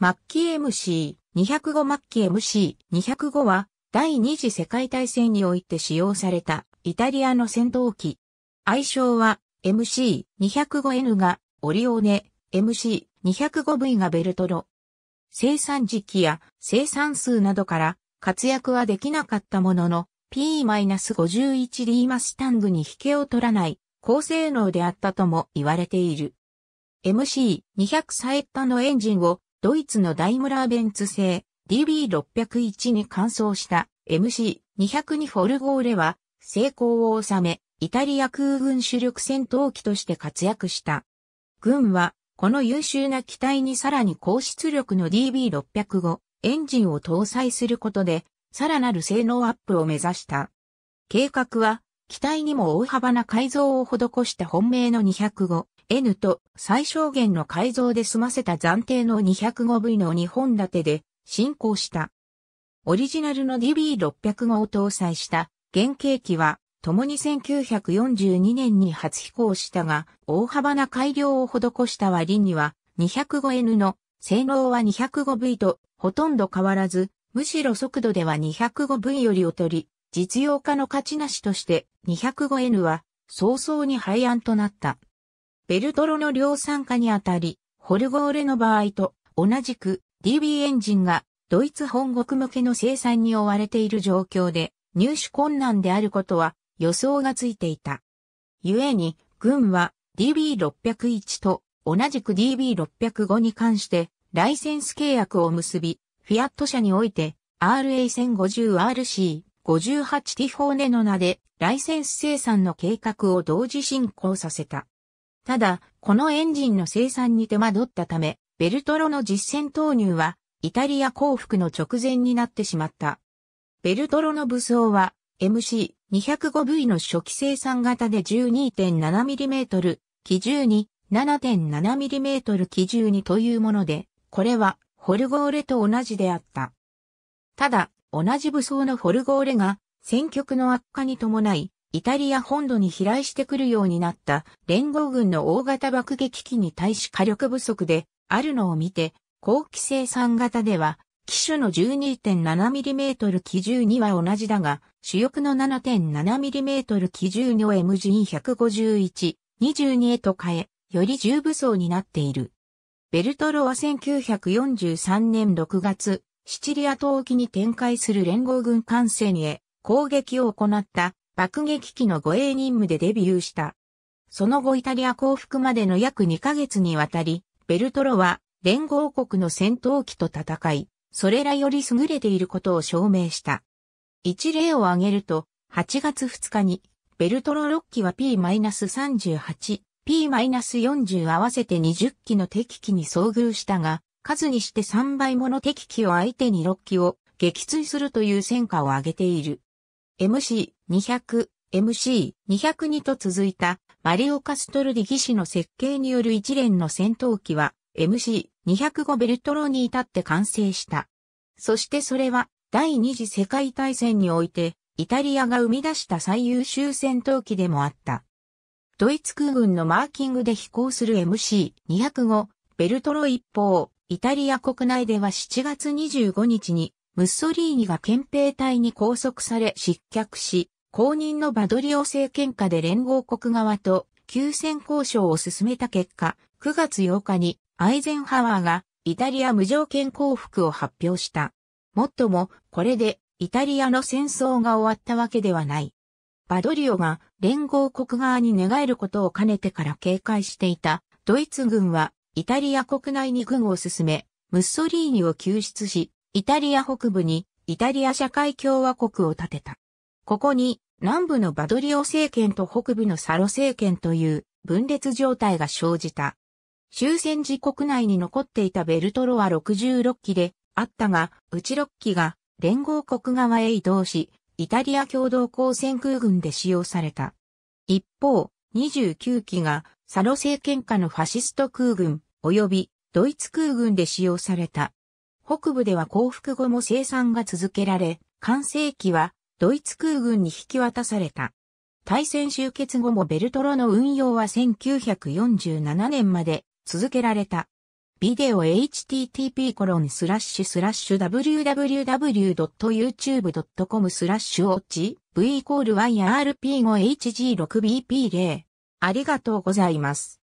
マッキー MC205 マッキー MC205 は第二次世界大戦において使用されたイタリアの戦闘機。愛称は MC205N がオリオネ、MC205V がベルトロ。生産時期や生産数などから活躍はできなかったものの P-51 リーマスタングに引けを取らない高性能であったとも言われている。MC200 サエッタのエンジンをドイツのダイムラーベンツ製 DB601 に換装した MC202 フォルゴーレは成功を収め、イタリア空軍主力戦闘機として活躍した。軍は、この優秀な機体にさらに高出力の DB605 エンジンを搭載することで、さらなる性能アップを目指した。計画は、機体にも大幅な改造を施した本命の205 N と最小限の改造で済ませた暫定の 205V の2本立てで進行した。オリジナルの DB605 を搭載した原型機は、共に1942年に初飛行したが、大幅な改良を施した割には、205N の性能は 205V とほとんど変わらず、むしろ速度では 205V より劣り、実用化の価値なしとして 205N は早々に廃案となった。ベルトロの量産化にあたり、ホルゴーレの場合と同じく DB エンジンがドイツ本国向けの生産に追われている状況で入手困難であることは予想がついていた。故に、軍は DB601 と同じく DB605 に関してライセンス契約を結び、フィアット社において RA1050RC 58T4 ネの名でライセンス生産の計画を同時進行させた。ただ、このエンジンの生産に手間取ったため、ベルトロの実戦投入は、イタリア降伏の直前になってしまった。ベルトロの武装は、MC205V の初期生産型で 12.7mm、機1に 7.7mm 機銃にというもので、これは、ホルゴーレと同じであった。ただ、同じ武装のホルゴーレが、戦局の悪化に伴い、イタリア本土に飛来してくるようになった連合軍の大型爆撃機に対し火力不足であるのを見て、後期生産型では、機種の 12.7mm 機銃には同じだが、主翼の 7.7mm 機銃の MG151、22へと変え、より重武装になっている。ベルトロは1943年6月、シチリア島沖に展開する連合軍艦船へ攻撃を行った爆撃機の護衛任務でデビューした。その後イタリア降伏までの約2ヶ月にわたり、ベルトロは連合国の戦闘機と戦い、それらより優れていることを証明した。一例を挙げると、8月2日に、ベルトロ6機は P-38、P-40 合わせて20機の敵機に遭遇したが、数にして3倍もの敵機を相手に6機を撃墜するという戦果を挙げている。MC、200、MC202 と続いたマリオ・カストルディ騎士の設計による一連の戦闘機は MC205 ベルトロに至って完成した。そしてそれは第二次世界大戦においてイタリアが生み出した最優秀戦闘機でもあった。ドイツ空軍のマーキングで飛行する MC205 ベルトロ一方、イタリア国内では7月25日にムッソリーニが憲兵隊に拘束され失脚し、公認のバドリオ政権下で連合国側と休戦交渉を進めた結果、9月8日にアイゼンハワーがイタリア無条件降伏を発表した。もっとも、これでイタリアの戦争が終わったわけではない。バドリオが連合国側に寝返ることを兼ねてから警戒していたドイツ軍はイタリア国内に軍を進め、ムッソリーニを救出し、イタリア北部にイタリア社会共和国を建てた。ここに南部のバドリオ政権と北部のサロ政権という分裂状態が生じた。終戦時国内に残っていたベルトロは66機であったが、うち6機が連合国側へ移動し、イタリア共同交戦空軍で使用された。一方、29機がサロ政権下のファシスト空軍及びドイツ空軍で使用された。北部では降伏後も生産が続けられ、完成機はドイツ空軍に引き渡された。対戦終結後もベルトロの運用は1947年まで続けられた。ビデオ http コロンスラッシュスラッシュ www.youtube.com スラッシュオッチ v イコール yrp5hg6bp0 ありがとうございます。